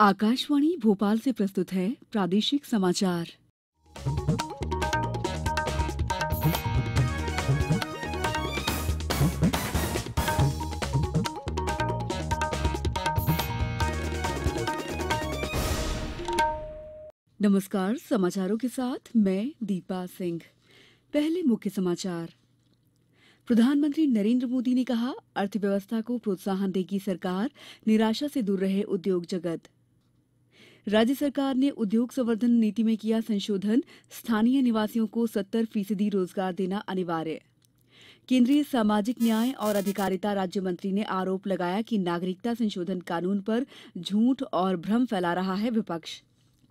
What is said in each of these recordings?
आकाशवाणी भोपाल से प्रस्तुत है प्रादेशिक समाचार नमस्कार समाचारों के साथ मैं दीपा सिंह पहले मुख्य समाचार प्रधानमंत्री नरेंद्र मोदी ने कहा अर्थव्यवस्था को प्रोत्साहन देगी सरकार निराशा से दूर रहे उद्योग जगत राज्य सरकार ने उद्योग संवर्धन नीति में किया संशोधन स्थानीय निवासियों को सत्तर फीसदी रोजगार देना अनिवार्य केंद्रीय सामाजिक न्याय और अधिकारिता राज्य मंत्री ने आरोप लगाया कि नागरिकता संशोधन कानून पर झूठ और भ्रम फैला रहा है विपक्ष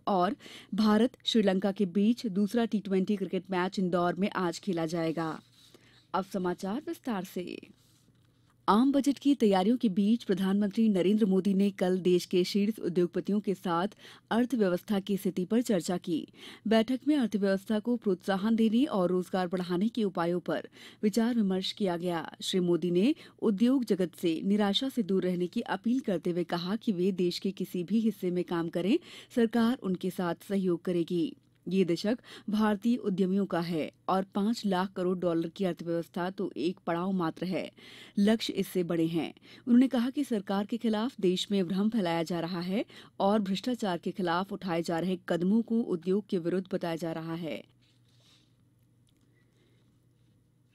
और भारत श्रीलंका के बीच दूसरा T twenty cricket match Indore में आज खेला जाएगा अब समाचार विस्तार से आम बजट की तैयारियों के बीच प्रधानमंत्री नरेन्द्र मोदी ने कल देश के शीर्ष उद्योगपतियों के साथ अर्थव्यवस्था की स्थिति पर चर्चा की बैठक में अर्थव्यवस्था को प्रोत्साहन देने और रोजगार बढ़ाने के उपायों पर विचार विमर्श किया गया श्री मोदी ने उद्योग जगत से निराशा से दूर रहने की अपील करते हुए कहा कि वे देश के किसी भी हिस्से में काम करें सरकार उनके साथ सहयोग करेगी यह दशक भारतीय उद्यमियों का है और पांच लाख करोड़ डॉलर की अर्थव्यवस्था तो एक पड़ाव मात्र है लक्ष्य इससे बड़े हैं उन्होंने कहा कि सरकार के खिलाफ देश में भ्रम फैलाया जा रहा है और भ्रष्टाचार के खिलाफ उठाए जा रहे कदमों को उद्योग के विरुद्ध बताया जा रहा है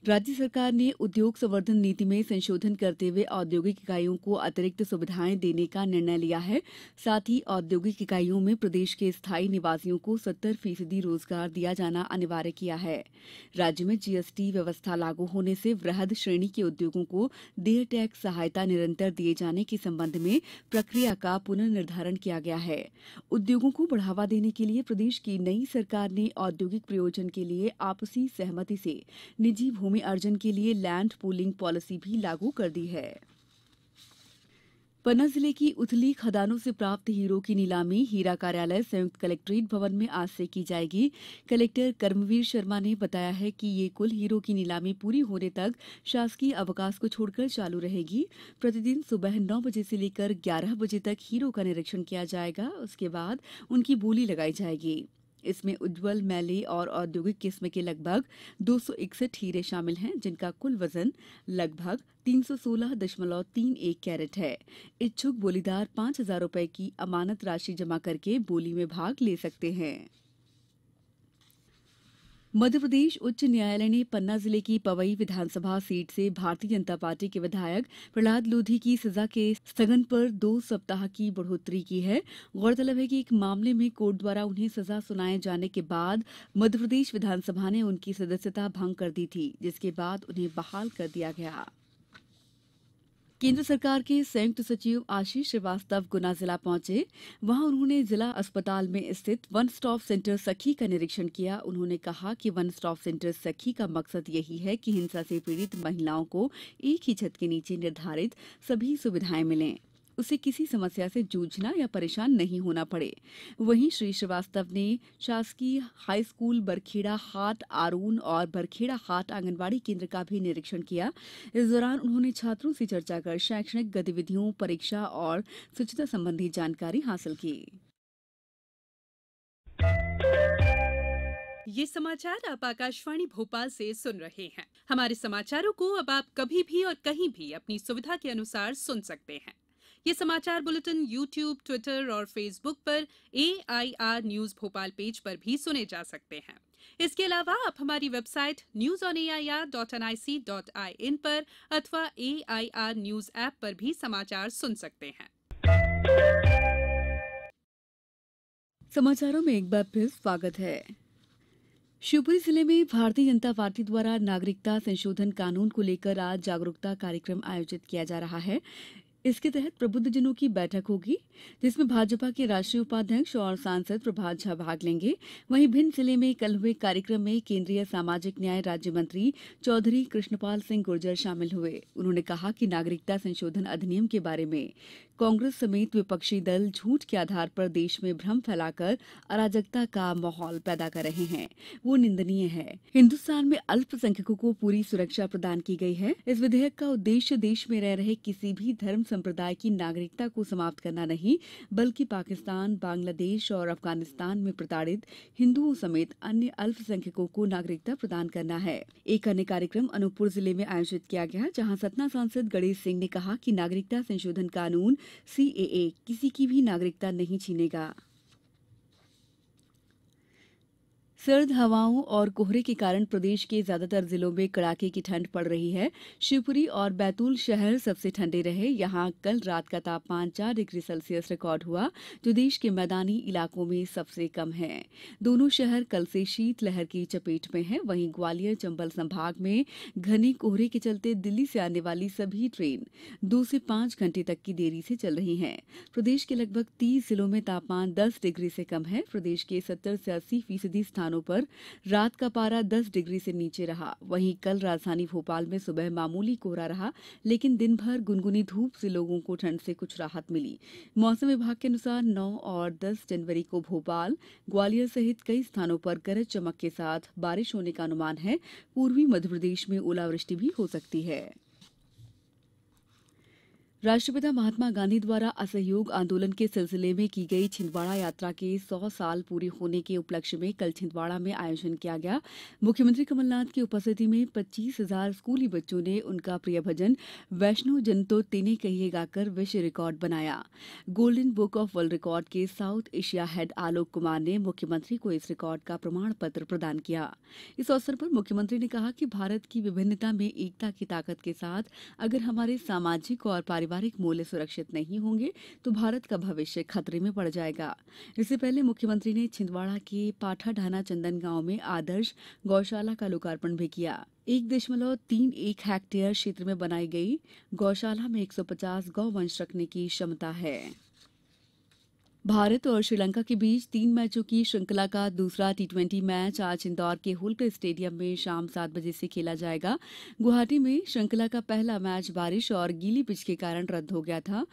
राज्य सरकार ने उद्योग संवर्धन नीति में संशोधन करते हुए औद्योगिक इकाइयों को अतिरिक्त सुविधाएं देने का निर्णय लिया है साथ ही औद्योगिक इकाइयों में प्रदेश के स्थायी निवासियों को सत्तर फीसदी रोजगार दिया जाना अनिवार्य किया है राज्य में जीएसटी व्यवस्था लागू होने से वृहद श्रेणी के उद्योगों को देय टैक्स सहायता निरंतर दिए जाने के संबंध में प्रक्रिया का पुनर्निर्धारण किया गया है उद्योगों को बढ़ावा देने के लिए प्रदेश की नई सरकार ने औद्योगिक प्रयोजन के लिए आपसी सहमति से निजी भूमि अर्जन के लिए लैंड पूलिंग पॉलिसी भी लागू कर दी है पन्ना जिले की उथली खदानों से प्राप्त हीरो की नीलामी हीरा कार्यालय संयुक्त कलेक्ट्रेट भवन में आज से की जाएगी कलेक्टर कर्मवीर शर्मा ने बताया है कि ये कुल हीरो की नीलामी पूरी होने तक शासकीय अवकाश को छोड़कर चालू रहेगी प्रतिदिन सुबह नौ बजे से लेकर ग्यारह बजे तक हीरो का निरीक्षण किया जाएगा उसके बाद उनकी बोली लगाई जाएगी इसमें उज्जवल मैली और औद्योगिक किस्म के लगभग दो सौ इकसठ हीरे शामिल हैं जिनका कुल वजन लगभग तीन सौ सोलह दशमलव तीन एक कैरेट है इच्छुक बोलीदार पांच हजार रूपये की अमानत राशि जमा करके बोली में भाग ले सकते हैं पन्ना मध्यप्रदेश उच्च न्यायालय ने पन्ना जिले की पवई विधानसभा सीट से भारतीय जनता पार्टी के विधायक प्रहलाद लोधी की सजा के स्थगन पर दो सप्ताह की बढ़ोतरी की है गौरतलब है कि एक मामले में कोर्ट द्वारा उन्हें सजा सुनाए जाने के बाद मध्यप्रदेश विधानसभा ने उनकी सदस्यता भंग कर दी थी जिसके बाद उन्हें बहाल कर दिया गया केन्द्र सरकार के संयुक्त सचिव आशीष श्रीवास्तव गुना जिला पहुंचे वहां उन्होंने जिला अस्पताल में स्थित वन स्टॉप सेंटर सखी का निरीक्षण किया उन्होंने कहा कि वन स्टॉप सेंटर सखी का मकसद यही है कि हिंसा से पीड़ित महिलाओं को एक ही छत के नीचे निर्धारित सभी सुविधाएं मिलें उसे किसी समस्या से जूझना या परेशान नहीं होना पड़े वहीं श्री श्रीवास्तव ने शासकीय हाई स्कूल बरखेड़ा हाट आरून और बरखेड़ा हाट आंगनबाड़ी केन्द्र का भी निरीक्षण किया इस दौरान उन्होंने छात्रों से चर्चा कर शैक्षणिक गतिविधियों परीक्षा और स्वच्छता संबंधी जानकारी हासिल की ये समाचार आप आकाशवाणी भोपाल से सुन रहे हैं हमारे समाचारों को अब आप कभी भी और कहीं भी अपनी सुविधा के अनुसार सुन सकते हैं ये समाचार बुलेटिन यू ट्यूब ट्विटर और फेसबुक पर एआईआर न्यूज भोपाल पेज पर भी सुने जा सकते हैं इसके अलावा आप हमारी website news on A I R dot N I C dot I in पर अथवा A I R news app पर भी समाचार सुन सकते हैं समाचारों में एक बार फिर स्वागत है शिवपुरी जिले में भारतीय जनता पार्टी द्वारा नागरिकता संशोधन कानून को लेकर आज जागरूकता कार्यक्रम आयोजित किया जा रहा है इसके तहत प्रबुद्धजनों की बैठक होगी जिसमें भाजपा के राष्ट्रीय उपाध्यक्ष और सांसद प्रभात झा भाग लेंगे वहीं भिंड जिले में कल हुए कार्यक्रम में केंद्रीय सामाजिक न्याय राज्य मंत्री चौधरी कृष्णपाल सिंह गुर्जर शामिल हुए उन्होंने कहा कि नागरिकता संशोधन अधिनियम के बारे में कांग्रेस समेत विपक्षी दल झूठ के आधार पर देश में भ्रम फैलाकर अराजकता का माहौल पैदा कर रहे हैं वो निंदनीय है हिन्दुस्तान में अल्पसंख्यकों को पूरी सुरक्षा प्रदान की गई है इस विधेयक का उद्देश्य देश में रह रहे किसी भी धर्म संप्रदाय की नागरिकता को समाप्त करना नहीं बल्कि पाकिस्तान बांग्लादेश और अफगानिस्तान में प्रताड़ित हिंदुओं समेत अन्य अल्पसंख्यकों को नागरिकता प्रदान करना है एक अन्य कार्यक्रम अनूपपुर जिले में आयोजित किया गया जहां सतना सांसद गणेश सिंह ने कहा कि नागरिकता संशोधन कानून सीएए किसी की भी नागरिकता नहीं छीनेगा सर्द हवाओं और कोहरे के कारण प्रदेश के ज्यादातर जिलों में कड़ाके की ठंड पड़ रही है शिवपुरी और बैतूल शहर सबसे ठंडे रहे यहां कल रात का तापमान चार डिग्री सेल्सियस रिकॉर्ड हुआ जो देश के मैदानी इलाकों में सबसे कम है दोनों शहर कल से शीतलहर की चपेट में है वहीं ग्वालियर चंबल संभाग में घने कोहरे के चलते दिल्ली से आने वाली सभी ट्रेन दो से पांच घंटे तक की देरी से चल रही है प्रदेश के लगभग तीस जिलों में तापमान दस डिग्री से कम है प्रदेश के सत्तर से अस्सी फीसदी स्थानों स्थानों पर रात का पारा दस डिग्री से नीचे रहा वहीं कल राजधानी भोपाल में सुबह मामूली कोहरा रहा लेकिन दिन भर गुनगुनी धूप से लोगों को ठंड से कुछ राहत मिली मौसम विभाग के अनुसार नौ और दस जनवरी को भोपाल ग्वालियर सहित कई स्थानों पर गरज चमक के साथ बारिश होने का अनुमान है पूर्वी मध्यप्रदेश में ओलावृष्टि भी हो सकती है राष्ट्रपिता महात्मा गांधी द्वारा असहयोग आंदोलन के सिलसिले में की गई छिंदवाड़ा यात्रा के सौ साल पूरे होने के उपलक्ष्य में कल छिंदवाड़ा में आयोजन किया गया मुख्यमंत्री कमलनाथ की उपस्थिति में पच्चीस हजार स्कूली बच्चों ने उनका प्रिय भजन वैष्णो जन तो तेने कहिए गाकर विश्व रिकॉर्ड बनाया golden book of world record के South Asia head Alok Kumar ने मुख्यमंत्री को इस रिकॉर्ड का प्रमाण पत्र प्रदान किया इस अवसर पर मुख्यमंत्री ने कहा कि भारत की विभिन्नता में एकता की ताकत के साथ अगर हमारे सामाजिक और पारिवारिक पारिवारिक मूल्य सुरक्षित नहीं होंगे तो भारत का भविष्य खतरे में पड़ जाएगा इससे पहले मुख्यमंत्री ने छिंदवाड़ा के पाठाढाना चंदन गांव में आदर्श गौशाला का लोकार्पण भी किया एक दशमलव तीन एक हेक्टेयर क्षेत्र में बनाई गई गौशाला में एक सौ गौ गौवंश रखने की क्षमता है भारत और श्रीलंका के बीच तीन मैचों की श्रृंखला का दूसरा टी ट्वेंटी मैच आज इंदौर के होलकर स्टेडियम में शाम सात बजे से खेला जाएगा गुवाहाटी में श्रृंखला का पहला मैच बारिश और गीली पिच के कारण रद्द हो गया था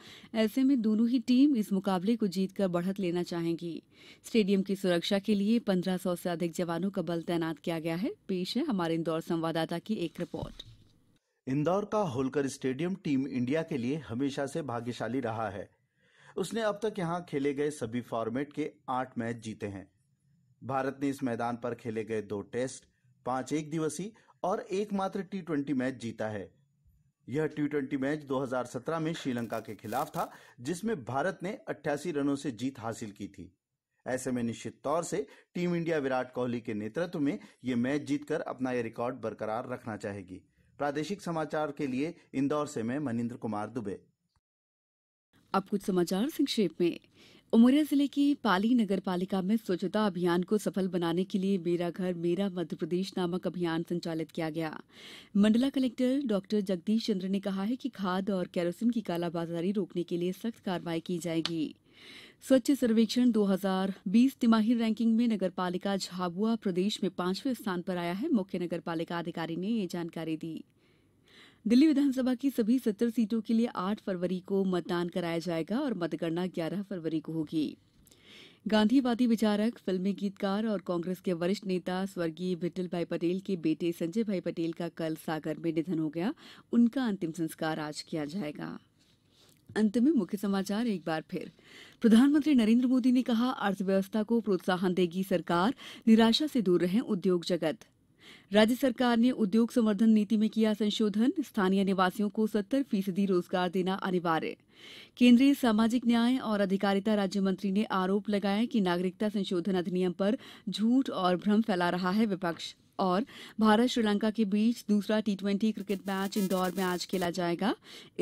ऐसे में दोनों ही टीम इस मुकाबले को जीतकर बढ़त लेना चाहेंगी स्टेडियम की सुरक्षा के लिए पंद्रह सौ से अधिक जवानों का बल तैनात किया गया है पेश है हमारे इंदौर संवाददाता की एक रिपोर्ट इंदौर का होलकर स्टेडियम टीम इंडिया के लिए हमेशा से भाग्यशाली रहा है उसने अब तक यहां खेले गए सभी फॉर्मेट के आठ मैच जीते हैं भारत ने इस मैदान पर खेले गए दो टेस्ट पांच एक दिवसीय और एकमात्र टी ट्वेंटी मैच जीता है यह टी ट्वेंटी मैच 2017 में श्रीलंका के खिलाफ था जिसमें भारत ने अट्ठासी रनों से जीत हासिल की थी ऐसे में निश्चित तौर से टीम इंडिया विराट कोहली के नेतृत्व में यह मैच जीतकर अपना यह रिकॉर्ड बरकरार रखना चाहेगी प्रादेशिक समाचार के लिए इंदौर से मैं मनिंद्र कुमार दुबे अब कुछ समाचार संक्षेप में उमरिया जिले की पाली नगर पालिका में स्वच्छता अभियान को सफल बनाने के लिए मेरा घर मेरा मध्यप्रदेश नामक अभियान संचालित किया गया मंडला कलेक्टर डॉ जगदीश चंद्र ने कहा है कि खाद और कैरोसिन की कालाबाजारी रोकने के लिए सख्त कार्रवाई की जाएगी स्वच्छ सर्वेक्षण 2020 तिमाही रैंकिंग में नगर पालिका झाबुआ प्रदेश में पांचवें स्थान पर आया है मुख्य पालिका अधिकारी ने ये जानकारी दी दिल्ली विधानसभा की सभी सत्तर सीटों के लिए आठ फरवरी को मतदान कराया जाएगा और मतगणना ग्यारह फरवरी को होगी गांधीवादी विचारक फिल्मी गीतकार और कांग्रेस के वरिष्ठ नेता स्वर्गीय विट्ठल भाई पटेल के बेटे संजय भाई पटेल का कल सागर में निधन हो गया उनका अंतिम संस्कार आज किया जाएगा अंत में मुख्य समाचार एक बार फिर प्रधानमंत्री नरेंद्र मोदी ने कहा अर्थव्यवस्था को प्रोत्साहन देगी सरकार निराशा से दूर रहें उद्योग जगत राज्य सरकार ने उद्योग संवर्धन नीति में किया संशोधन स्थानीय निवासियों को सत्तर फीसदी रोजगार देना अनिवार्य केंद्रीय सामाजिक न्याय और अधिकारिता राज्य मंत्री ने आरोप लगाया कि नागरिकता संशोधन अधिनियम पर झूठ और भ्रम फैला रहा है विपक्ष और भारत श्रीलंका के बीच दूसरा T twenty cricket match Indore में आज खेला जाएगा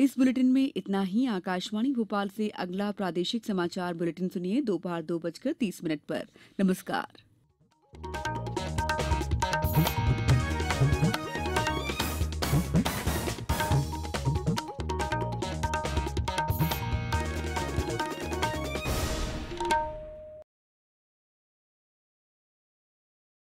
इस बुलेटिन में इतना ही आकाशवाणी भोपाल से अगला प्रादेशिक समाचार बुलेटिन सुनिए दोपहर दो, दो बजकर तीस मिनट पर नमस्कार Boop, boop.